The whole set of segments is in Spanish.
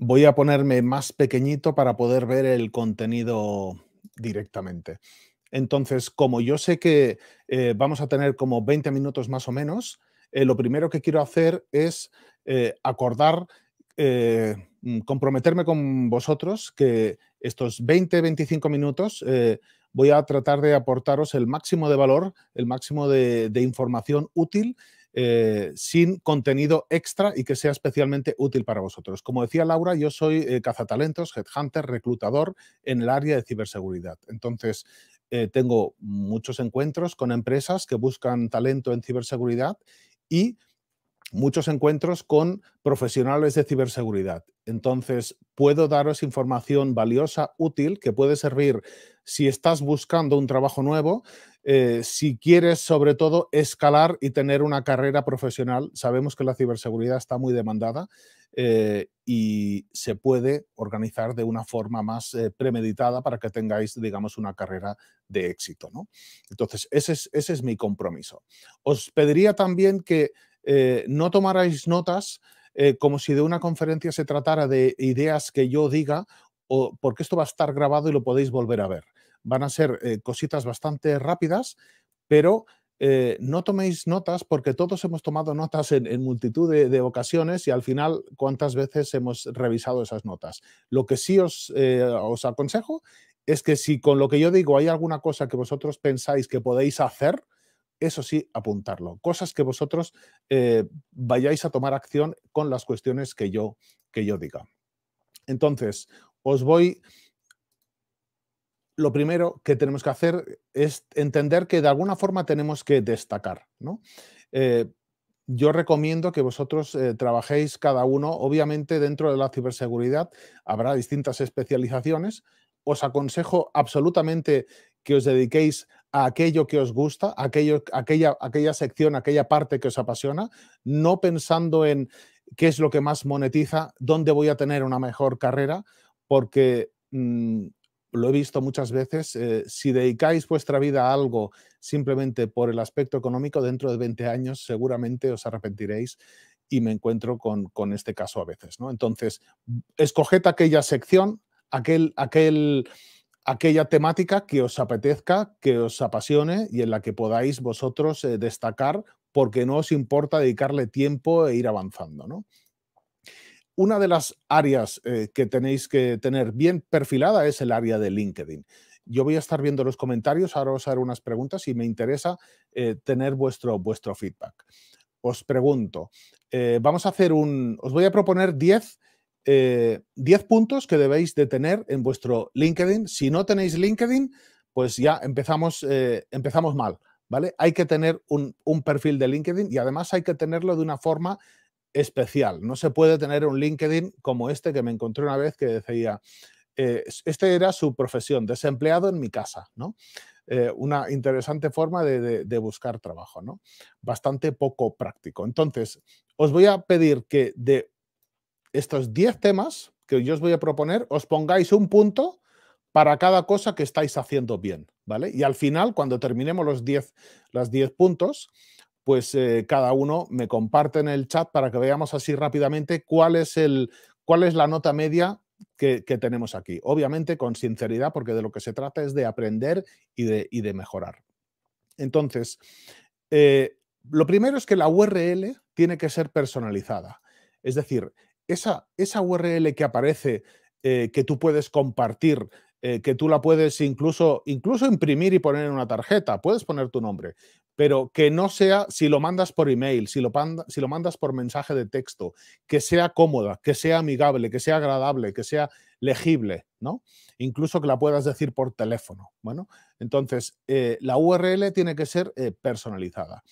voy a ponerme más pequeñito para poder ver el contenido directamente. Entonces, como yo sé que eh, vamos a tener como 20 minutos más o menos, eh, lo primero que quiero hacer es eh, acordar, mm, comprometerme con vosotros que estos 20-25 minutos voy a tratar de aportaros el máximo de valor, el máximo de, de información útil eh, sin contenido extra y que sea especialmente útil para vosotros. Como decía Laura, yo soy eh, cazatalentos, headhunter, reclutador en el área de ciberseguridad. Entonces, eh, tengo muchos encuentros con empresas que buscan talento en ciberseguridad y muchos encuentros con profesionales de ciberseguridad. Entonces, puedo daros información valiosa, útil, que puede servir si estás buscando un trabajo nuevo, eh, si quieres sobre todo escalar y tener una carrera profesional, sabemos que la ciberseguridad está muy demandada eh, y se puede organizar de una forma más eh, premeditada para que tengáis, digamos, una carrera de éxito. ¿no? Entonces, ese es, ese es mi compromiso. Os pediría también que no tomarais notas. como si de una conferencia se tratara de ideas que yo diga o porque esto va a estar grabado y lo podéis volver a ver. Van a ser eh, cositas bastante rápidas, pero eh, no toméis notas porque todos hemos tomado notas en, multitud de, ocasiones y al final cuántas veces hemos revisado esas notas. Lo que sí os, eh, os aconsejo es que si con lo que yo digo hay alguna cosa que vosotros pensáis que podéis hacer, eso sí, apuntarlo. Cosas que vosotros vayáis a tomar acción con las cuestiones que yo, que yo diga. Entonces, os voy lo primero que tenemos que hacer es entender que de alguna forma tenemos que destacar. ¿no? Eh, yo recomiendo que vosotros eh, trabajéis cada uno, obviamente dentro de la ciberseguridad habrá distintas especializaciones. Os aconsejo absolutamente que os dediquéis a aquello que os gusta, a aquello, aquella, aquella sección, aquella parte que os apasiona, no pensando en qué es lo que más monetiza, dónde voy a tener una mejor carrera, porque mm, lo he visto muchas veces, eh, si dedicáis vuestra vida a algo simplemente por el aspecto económico, dentro de 20 años seguramente os arrepentiréis y me encuentro con, este caso a veces. ¿no? Entonces, escoged aquella sección, aquel, aquel, aquella temática que os apetezca, que os apasione y en la que podáis vosotros eh, destacar porque no os importa dedicarle tiempo e ir avanzando. ¿no? Una de las áreas eh, que tenéis que tener bien perfilada es el área de LinkedIn. Yo voy a estar viendo los comentarios, ahora os haré unas preguntas y me interesa eh, tener vuestro, vuestro feedback. Os pregunto, eh, vamos a hacer un, os voy a proponer 10 puntos que debéis de tener en vuestro LinkedIn. Si no tenéis LinkedIn, pues ya empezamos, empezamos mal. ¿Vale? Hay que tener un, un, perfil de LinkedIn y además hay que tenerlo de una forma especial. No se puede tener un LinkedIn como este que me encontré una vez que decía, eh, este era su profesión, desempleado en mi casa, ¿no? Eh, una interesante forma de, buscar trabajo, ¿no? Bastante poco práctico. Entonces, os voy a pedir que de estos 10 temas que yo os voy a proponer, os pongáis un punto para cada cosa que estáis haciendo bien, ¿vale? Y al final, cuando terminemos los 10, las 10 puntos, pues eh, cada uno me comparte en el chat para que veamos así rápidamente cuál es, el, cuál es la nota media que, tenemos aquí. Obviamente con sinceridad, porque de lo que se trata es de aprender y de, de mejorar. Entonces, eh, lo primero es que la URL tiene que ser personalizada. Es decir, esa, esa URL que aparece, eh, que tú puedes compartir, que tú la puedes incluso, incluso imprimir y poner en una tarjeta, puedes poner tu nombre, pero que no sea si lo mandas por email, si lo, si lo mandas por mensaje de texto, que sea cómoda, que sea amigable, que sea agradable, que sea legible, ¿no? Incluso que la puedas decir por teléfono. Bueno, entonces eh, la URL tiene que ser eh, personalizada.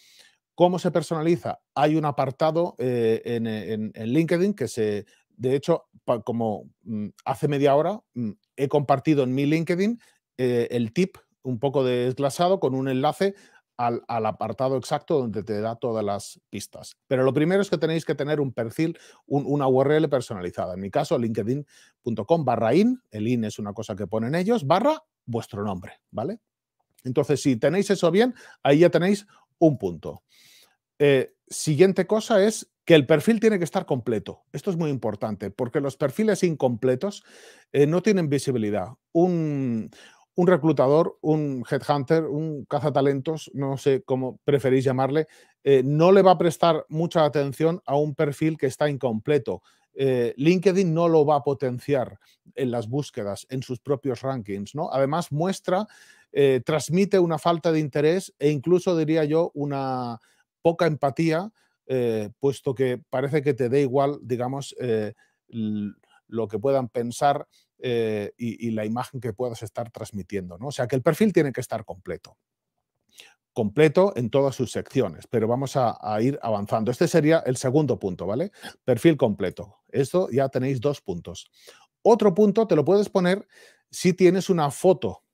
¿Cómo se personaliza? Hay un apartado eh, en, en, LinkedIn que se, de hecho, como mm, hace media hora, mm, he compartido en mi LinkedIn el tip un poco desglasado con un enlace al, apartado exacto donde te da todas las pistas. Pero lo primero es que tenéis que tener un perfil, una URL personalizada. En mi caso, linkedin.com barra in, el in es una cosa que ponen ellos, barra vuestro nombre, ¿vale? Entonces, si tenéis eso bien, ahí ya tenéis un punto. Eh, siguiente cosa es que el perfil tiene que estar completo. Esto es muy importante porque los perfiles incompletos eh, no tienen visibilidad. Un, un reclutador, un headhunter, un cazatalentos, no sé cómo preferís llamarle, eh, no le va a prestar mucha atención a un perfil que está incompleto. Eh, LinkedIn no lo va a potenciar en las búsquedas, en sus propios rankings, ¿no? Además, muestra, eh, transmite una falta de interés e incluso, diría yo, una poca empatía, puesto que parece que te da igual, digamos, lo que puedan pensar eh, y, la imagen que puedas estar transmitiendo. ¿no? O sea que el perfil tiene que estar completo. Completo en todas sus secciones, pero vamos a, a ir avanzando. Este sería el segundo punto, ¿vale? Perfil completo. Esto ya tenéis dos puntos. Otro punto te lo puedes poner si tienes una foto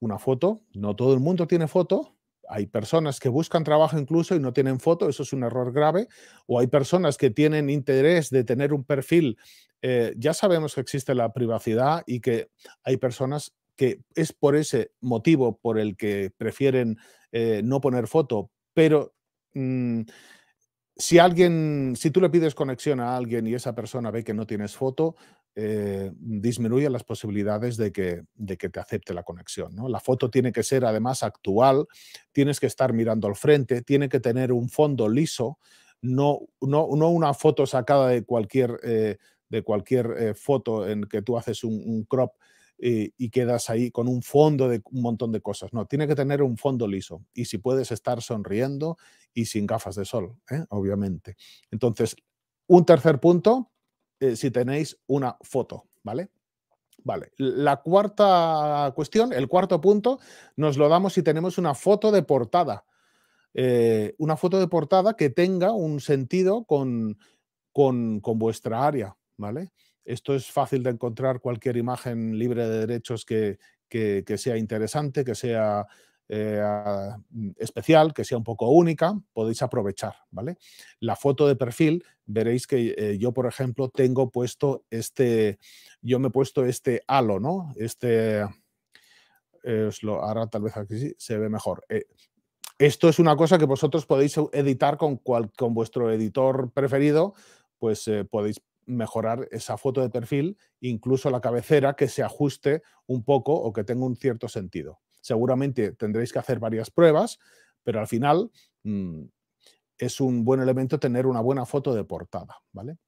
una foto. No todo el mundo tiene foto, hay personas que buscan trabajo incluso y no tienen foto, eso es un error grave, o hay personas que tienen interés de tener un perfil. Eh, ya sabemos que existe la privacidad y que hay personas que es por ese motivo por el que prefieren eh, no poner foto, pero mm, si alguien, si tú le pides conexión a alguien y esa persona ve que no tienes foto, eh, disminuye las posibilidades de que, de que te acepte la conexión. ¿no? La foto tiene que ser además actual, tienes que estar mirando al frente, tiene que tener un fondo liso, no, no, una foto sacada de cualquier, eh, de cualquier eh, foto en que tú haces un, un crop y quedas ahí con un fondo de un montón de cosas. No, tiene que tener un fondo liso. Y si puedes estar sonriendo y sin gafas de sol, obviamente. Entonces, un tercer punto eh, si tenéis una foto, ¿vale? Vale, la cuarta cuestión, el cuarto punto, nos lo damos si tenemos una foto de portada. Eh, una foto de portada que tenga un sentido con, con, con vuestra área, ¿vale? Esto es fácil de encontrar cualquier imagen libre de derechos que, que sea interesante, que sea eh, mm, especial, que sea un poco única, podéis aprovechar, ¿vale? La foto de perfil, veréis que eh, yo, por ejemplo, tengo puesto este, yo me he puesto este halo, ¿no? Este, os lo, ahora tal vez aquí se ve mejor. Eh, esto es una cosa que vosotros podéis editar con, con vuestro editor preferido, pues podéis mejorar esa foto de perfil, incluso la cabecera que se ajuste un poco o que tenga un cierto sentido. Seguramente tendréis que hacer varias pruebas, pero al final mm, es un buen elemento tener una buena foto de portada, ¿vale?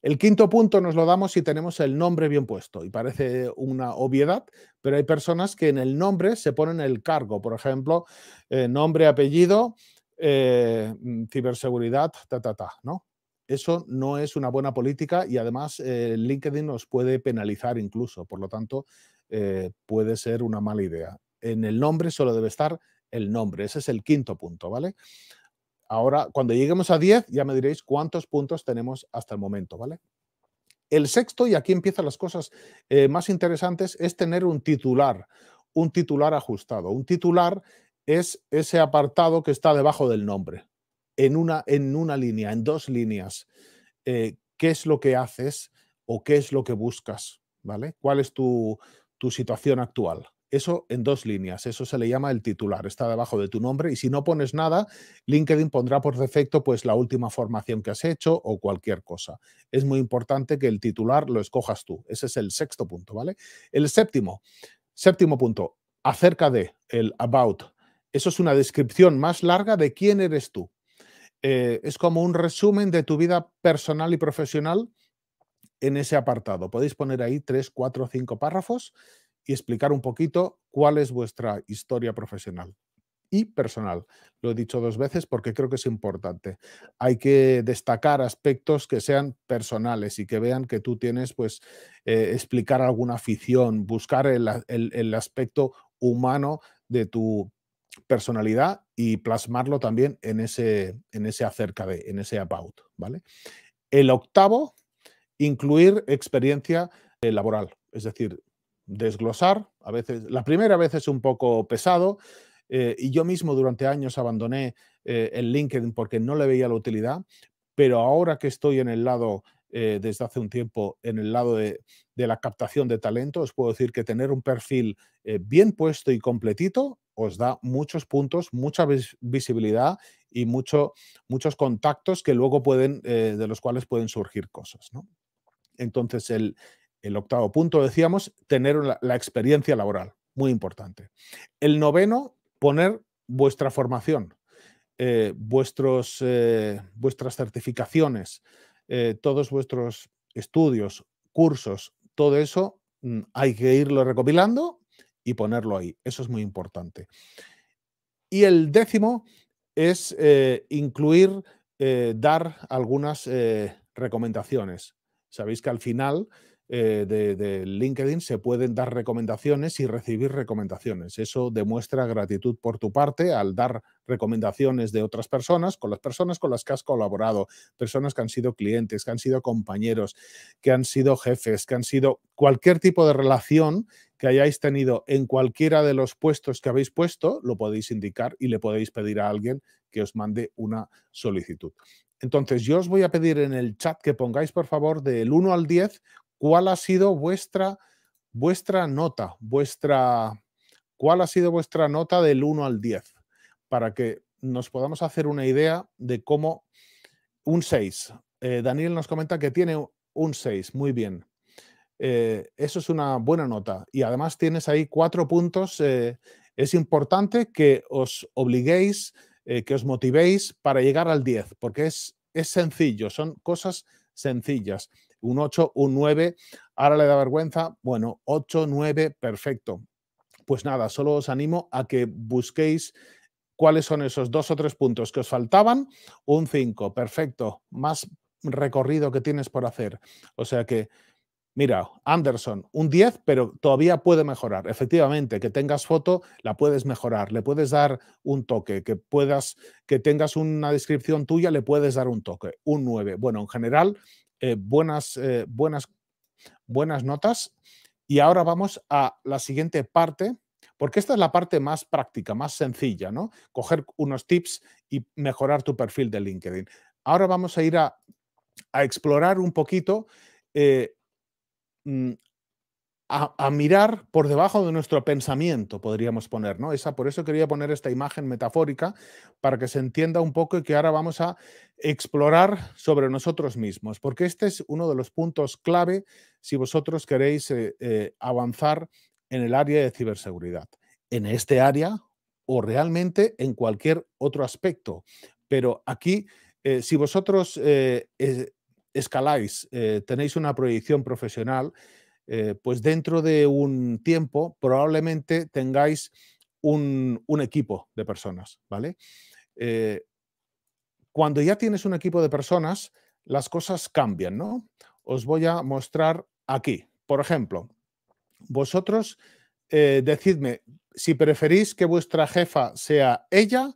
El quinto punto nos lo damos si tenemos el nombre bien puesto y parece una obviedad, pero hay personas que en el nombre se ponen el cargo, por ejemplo, eh, nombre, apellido, eh, mm, ciberseguridad, ta, ta, ta, ¿no? Eso no es una buena política y además eh, LinkedIn nos puede penalizar incluso, por lo tanto, puede ser una mala idea en el nombre solo debe estar el nombre. Ese es el quinto punto, ¿vale? Ahora, cuando lleguemos a 10, ya me diréis cuántos puntos tenemos hasta el momento, ¿vale? El sexto, y aquí empiezan las cosas eh, más interesantes, es tener un titular, un titular ajustado. Un titular es ese apartado que está debajo del nombre, en una, en una línea, en dos líneas. Eh, ¿Qué es lo que haces o qué es lo que buscas? ¿Vale? ¿Cuál es tu situación actual? Eso en dos líneas, eso se le llama el titular, está debajo de tu nombre y si no pones nada, LinkedIn pondrá por defecto pues la última formación que has hecho o cualquier cosa. Es muy importante que el titular lo escojas tú. Ese es el sexto punto, ¿vale? El séptimo, séptimo punto, acerca de el about. Eso es una descripción más larga de quién eres tú. Eh, es como un resumen de tu vida personal y profesional en ese apartado. Podéis poner ahí tres, cuatro, cinco párrafos y explicar un poquito cuál es vuestra historia profesional y personal. Lo he dicho dos veces porque creo que es importante. Hay que destacar aspectos que sean personales y que vean que tú tienes, pues, eh, explicar alguna afición, buscar el, aspecto humano de tu personalidad y plasmarlo también en ese, en ese acerca de, en ese about, ¿vale? El octavo, incluir experiencia laboral, es decir, desglosar. A veces, la primera vez es un poco pesado eh, y yo mismo durante años abandoné eh, el LinkedIn porque no le veía la utilidad, pero ahora que estoy en el lado eh, desde hace un tiempo en el lado de, la captación de talento, os puedo decir que tener un perfil bien puesto y completito os da muchos puntos, mucha visibilidad y muchos contactos que luego pueden, de los cuales pueden surgir cosas. Entonces, el, el octavo punto, decíamos, tener la, experiencia laboral, muy importante. El noveno, poner vuestra formación, eh, vuestros, eh, vuestras certificaciones, eh, todos vuestros estudios, cursos, todo eso mm, hay que irlo recopilando y ponerlo ahí. Eso es muy importante. Y el décimo es incluir, dar algunas recomendaciones. Sabéis que al final eh, de, de, LinkedIn se pueden dar recomendaciones y recibir recomendaciones. Eso demuestra gratitud por tu parte al dar recomendaciones de otras personas, con las personas con las que has colaborado, personas que han sido clientes, que han sido compañeros, que han sido jefes, que han sido cualquier tipo de relación que hayáis tenido en cualquiera de los puestos que habéis puesto, lo podéis indicar y le podéis pedir a alguien que os mande una solicitud. Entonces, yo os voy a pedir en el chat que pongáis, por favor, del 1 al 10 ¿Cuál ha sido vuestra, vuestra nota? Vuestra, ¿Cuál ha sido vuestra nota del 1 al 10? Para que nos podamos hacer una idea de cómo un 6. Eh, Daniel nos comenta que tiene un 6. Muy bien. Eh, eso es una buena nota. Y además tienes ahí cuatro puntos. Eh, es importante que os obliguéis, que os motivéis para llegar al 10, porque es, es sencillo, son cosas sencillas un 8, un 9, ahora le da vergüenza, bueno, 8, 9, perfecto. Pues nada, solo os animo a que busquéis cuáles son esos dos o tres puntos que os faltaban. Un 5, perfecto, más recorrido que tienes por hacer. O sea que, mira, Anderson, un 10, pero todavía puede mejorar. Efectivamente, que tengas foto, la puedes mejorar, le puedes dar un toque, que puedas, que tengas una descripción tuya, le puedes dar un toque, un 9. Bueno, en general, eh, buenas, eh, buenas, buenas notas. Y ahora vamos a la siguiente parte, porque esta es la parte más práctica, más sencilla, ¿no? Coger unos tips y mejorar tu perfil de LinkedIn. Ahora vamos a ir a, explorar un poquito eh, mm, a, mirar por debajo de nuestro pensamiento, podríamos poner, ¿no? Esa, por eso quería poner esta imagen metafórica para que se entienda un poco y que ahora vamos a explorar sobre nosotros mismos, porque este es uno de los puntos clave si vosotros queréis eh, eh, avanzar en el área de ciberseguridad. En este área o realmente en cualquier otro aspecto. Pero aquí, eh, si vosotros escaláis, tenéis una proyección profesional, eh, pues dentro de un tiempo probablemente tengáis un, equipo de personas, ¿vale? Eh, cuando ya tienes un equipo de personas, las cosas cambian, ¿no? Os voy a mostrar aquí. Por ejemplo, vosotros eh, decidme si preferís que vuestra jefa sea ella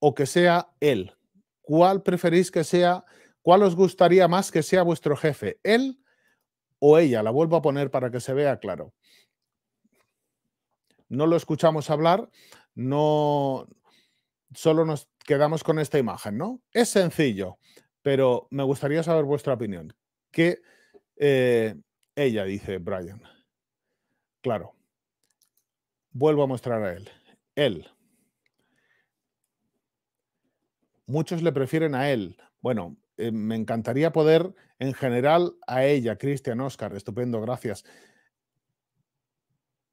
o que sea él. ¿Cuál preferís que sea? ¿Cuál os gustaría más que sea vuestro jefe? ¿Él o ella, la vuelvo a poner para que se vea claro. No lo escuchamos hablar, no solo nos quedamos con esta imagen, ¿no? Es sencillo, pero me gustaría saber vuestra opinión. ¿Qué eh, ella dice, Brian? Claro. Vuelvo a mostrar a él. Él. Muchos le prefieren a él. Bueno, eh, me encantaría poder, en general, a ella, Cristian Oscar, estupendo, gracias.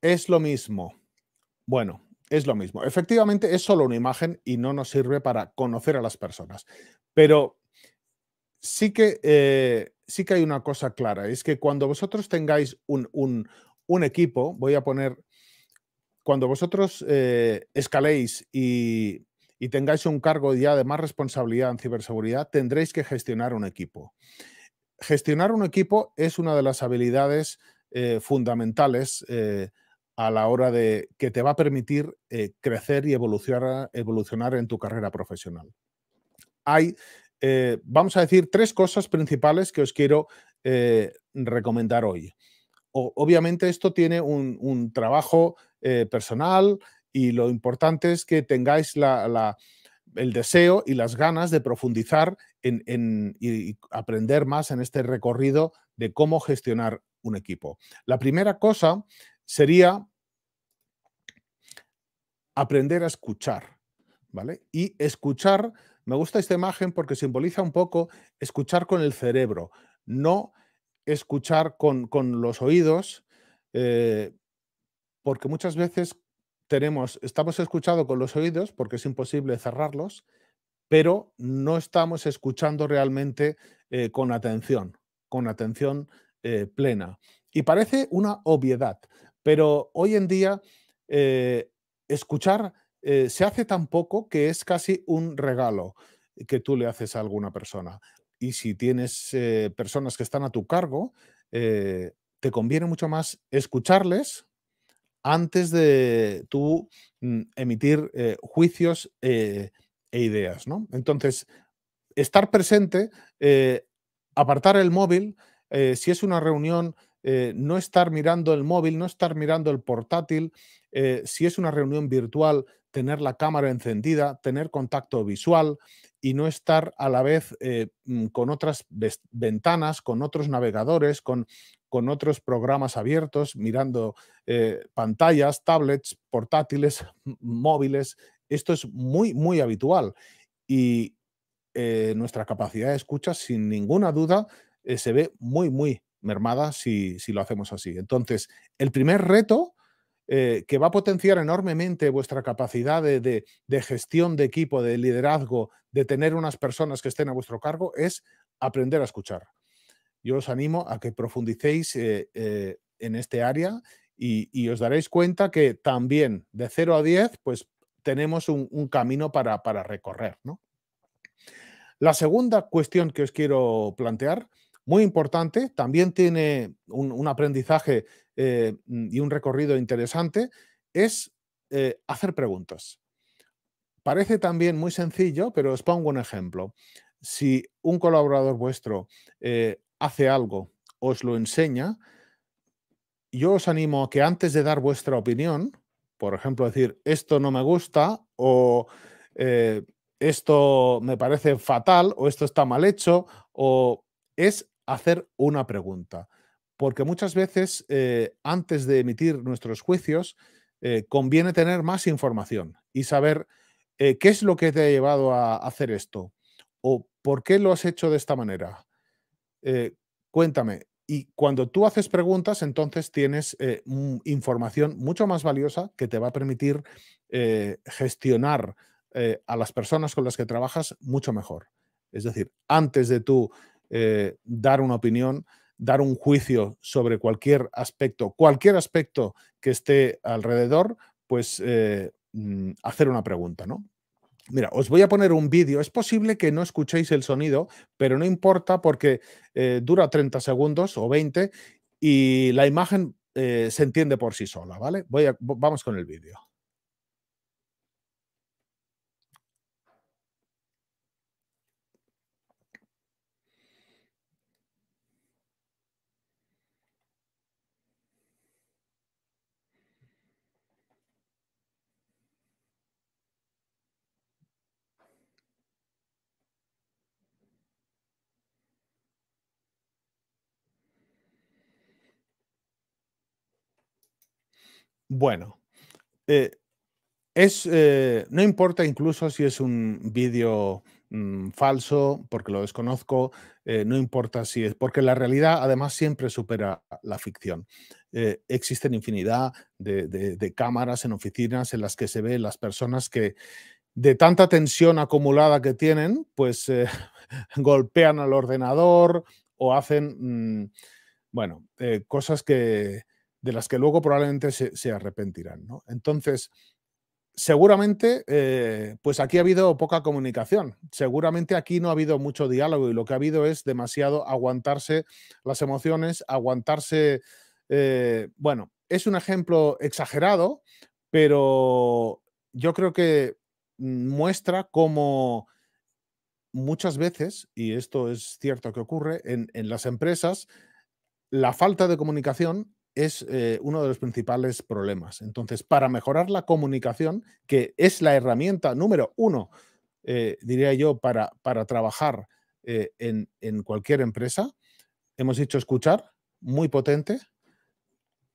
Es lo mismo. Bueno, es lo mismo. Efectivamente, es solo una imagen y no nos sirve para conocer a las personas. Pero sí que, eh, sí que hay una cosa clara, es que cuando vosotros tengáis un, un, equipo, voy a poner, cuando vosotros eh, escaléis y y tengáis un cargo ya de más responsabilidad en ciberseguridad, tendréis que gestionar un equipo. Gestionar un equipo es una de las habilidades eh, fundamentales eh, a la hora de que te va a permitir eh, crecer y evolucionar, en tu carrera profesional. Hay, vamos a decir, tres cosas principales que os quiero recomendar hoy. obviamente esto tiene un, un trabajo personal, y lo importante es que tengáis el deseo y las ganas de profundizar en, y aprender más en este recorrido de cómo gestionar un equipo. La primera cosa sería aprender a escuchar, ¿vale? Y escuchar, me gusta esta imagen porque simboliza un poco escuchar con el cerebro, no escuchar con, los oídos, eh, porque muchas veces estamos escuchando con los oídos, porque es imposible cerrarlos, pero no estamos escuchando realmente eh, con atención, con atención eh, plena. Y parece una obviedad, pero hoy en día eh, escuchar se hace tan poco que es casi un regalo que tú le haces a alguna persona. Y si tienes personas que están a tu cargo, te conviene mucho más escucharles antes de tú mm, emitir eh, juicios eh, e ideas. ¿no? Entonces, estar presente, eh, apartar el móvil, si es una reunión, no estar mirando el móvil, no estar mirando el portátil, si es una reunión virtual, tener la cámara encendida, tener contacto visual y no estar a la vez mm, con otras ventanas, con otros navegadores, con, con otros programas abiertos, mirando eh, pantallas, tablets, portátiles, móviles. Esto es muy, muy habitual. Y eh, nuestra capacidad de escucha, sin ninguna duda, eh, se ve muy, muy mermada si, lo hacemos así. Entonces, el primer reto que va a potenciar enormemente vuestra capacidad de, gestión de equipo, de liderazgo, de tener unas personas que estén a vuestro cargo, es aprender a escuchar yo os animo a que profundicéis eh, eh, en este área y, os daréis cuenta que también de 0 a 10, pues tenemos un, camino para, recorrer. La segunda cuestión que os quiero plantear, muy importante, también tiene un, aprendizaje eh, y un recorrido interesante, es hacer preguntas. Parece también muy sencillo, pero os pongo un ejemplo si un colaborador vuestro hace algo, os lo enseña, yo os animo a que antes de dar vuestra opinión, por ejemplo, decir, esto no me gusta o eh, esto me parece fatal o esto está mal hecho, o es hacer una pregunta. Porque muchas veces, eh, antes de emitir nuestros juicios, eh, conviene tener más información y saber qué es lo que te ha llevado a hacer esto o por qué lo has hecho de esta manera eh, cuéntame, y cuando tú haces preguntas, entonces tienes eh, mm, información mucho más valiosa que te va a permitir eh, gestionar a las personas con las que trabajas mucho mejor. Es decir, antes de tú dar una opinión, dar un juicio sobre cualquier aspecto, cualquier aspecto que esté alrededor, pues mm, hacer una pregunta, ¿no? Mira, os voy a poner un vídeo. Es posible que no escuchéis el sonido, pero no importa porque eh, dura 30 segundos o 20 y la imagen eh, se entiende por sí sola, ¿vale? vamos con el vídeo. Bueno, eh, es, eh, no importa incluso si es un vídeo mm, falso, porque lo desconozco, eh, no importa si es, porque la realidad además siempre supera la ficción. existen infinidad de, cámaras en oficinas en las que se ven las personas que de tanta tensión acumulada que tienen, pues golpean al ordenador o hacen, mm, bueno, cosas que, de las que luego probablemente se, arrepentirán. Entonces, seguramente, eh, pues aquí ha habido poca comunicación, seguramente aquí no ha habido mucho diálogo y lo que ha habido es demasiado aguantarse las emociones, aguantarse, eh, bueno, es un ejemplo exagerado, pero yo creo que muestra cómo muchas veces, y esto es cierto que ocurre, en las empresas, la falta de comunicación es eh, uno de los principales problemas. Entonces, para mejorar la comunicación, que es la herramienta número uno, eh, diría yo, para, para trabajar eh, en, en, cualquier empresa, hemos hecho escuchar, muy potente,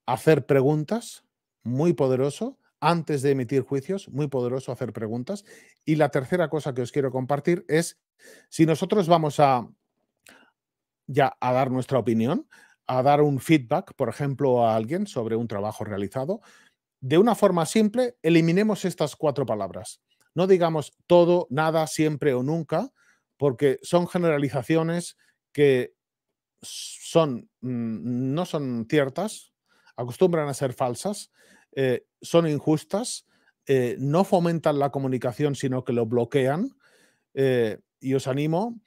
hacer preguntas, muy poderoso, antes de emitir juicios, muy poderoso hacer preguntas. Y la tercera cosa que os quiero compartir es, si nosotros vamos a ya a dar nuestra opinión, a dar un feedback, por ejemplo, a alguien sobre un trabajo realizado, de una forma simple, eliminemos estas cuatro palabras. No digamos todo, nada, siempre o nunca, porque son generalizaciones que son, mm, no son ciertas, acostumbran a ser falsas, eh, son injustas, eh, no fomentan la comunicación, sino que lo bloquean. Eh, y os animo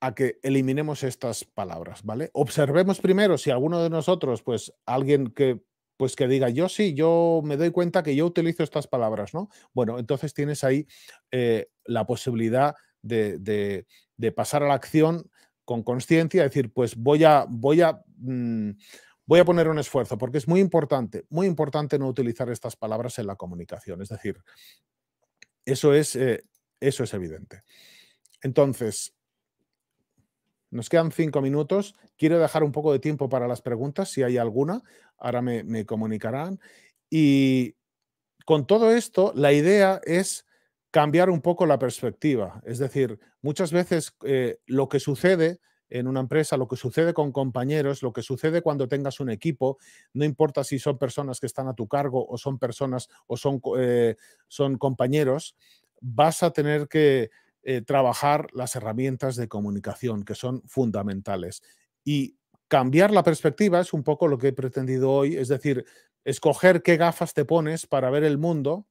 a que eliminemos estas palabras, ¿vale? Observemos primero si alguno de nosotros, pues alguien que pues que diga yo sí, yo me doy cuenta que yo utilizo estas palabras, ¿no? Bueno, entonces tienes ahí eh, la posibilidad de, de, pasar a la acción con conciencia, decir, pues voy a, voy a, mm, voy a poner un esfuerzo, porque es muy importante, muy importante no utilizar estas palabras en la comunicación. Es decir, eso es, eh, eso es evidente. Entonces, nos quedan cinco minutos. Quiero dejar un poco de tiempo para las preguntas, si hay alguna. Ahora me, comunicarán. Y con todo esto, la idea es cambiar un poco la perspectiva. Es decir, muchas veces eh, lo que sucede en una empresa, lo que sucede con compañeros, lo que sucede cuando tengas un equipo, no importa si son personas que están a tu cargo o son personas o son, eh, son compañeros, vas a tener que eh, trabajar las herramientas de comunicación, que son fundamentales. Y cambiar la perspectiva es un poco lo que he pretendido hoy, es decir, escoger qué gafas te pones para ver el mundo.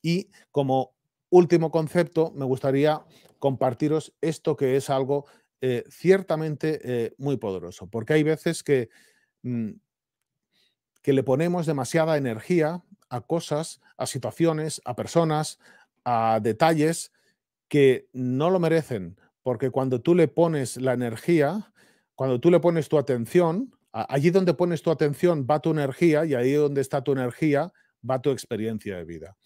Y como último concepto, me gustaría compartiros esto que es algo eh, ciertamente eh, muy poderoso, porque hay veces que, mm, que le ponemos demasiada energía a cosas, a situaciones, a personas, a detalles que no lo merecen, porque cuando tú le pones la energía, cuando tú le pones tu atención, allí donde pones tu atención va tu energía y ahí donde está tu energía va tu experiencia de vida.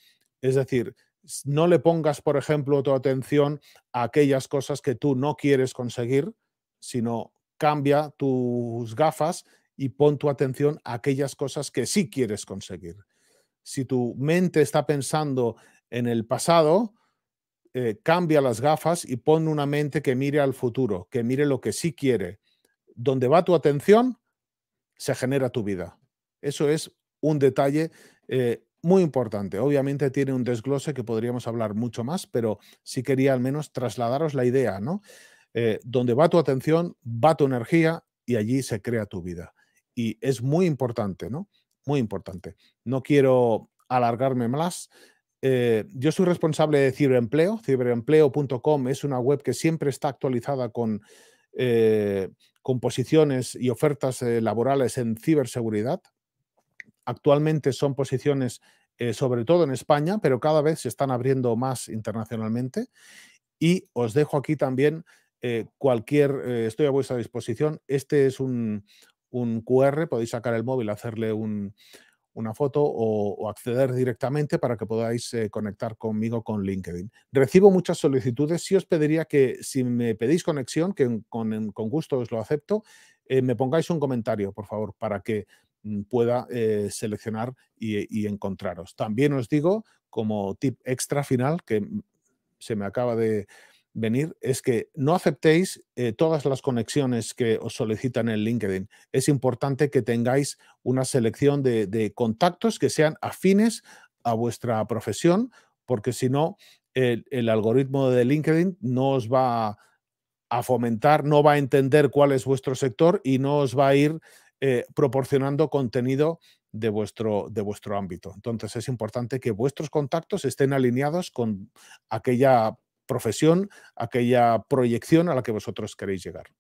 Es decir, no le pongas, por ejemplo, tu atención a aquellas cosas que tú no quieres conseguir, sino cambia tus gafas y pon tu atención a aquellas cosas que sí quieres conseguir. Si tu mente está pensando en el pasado, eh, cambia las gafas y pone una mente que mire al futuro, que mire lo que sí quiere. Donde va tu atención, se genera tu vida. Eso es un detalle eh, muy importante. Obviamente tiene un desglose que podríamos hablar mucho más, pero sí quería al menos trasladaros la idea, ¿no? Eh, donde va tu atención, va tu energía y allí se crea tu vida. Y es muy importante, ¿no? Muy importante. No quiero alargarme más, eh, yo soy responsable de ciberempleo. Ciberempleo.com es una web que siempre está actualizada con, eh, posiciones y ofertas eh, laborales en ciberseguridad. Actualmente son posiciones sobre todo en España, pero cada vez se están abriendo más internacionalmente. Y os dejo aquí también cualquier, estoy a vuestra disposición. Este es un, un QR, podéis sacar el móvil, hacerle un, una foto o, acceder directamente para que podáis eh, conectar conmigo con LinkedIn. Recibo muchas solicitudes y os pediría que si me pedís conexión, que con, gusto os lo acepto, eh, me pongáis un comentario, por favor, para que mm, pueda eh, seleccionar y encontraros. También os digo, como tip extra final, que mm, se me acaba de, venir es que no aceptéis eh, todas las conexiones que os solicitan en LinkedIn. Es importante que tengáis una selección de, contactos que sean afines a vuestra profesión, porque si no, el, algoritmo de LinkedIn no os va a fomentar, no va a entender cuál es vuestro sector y no os va a ir eh, proporcionando contenido de vuestro, de vuestro ámbito. Entonces es importante que vuestros contactos estén alineados con aquella profesión, aquella proyección a la que vosotros queréis llegar.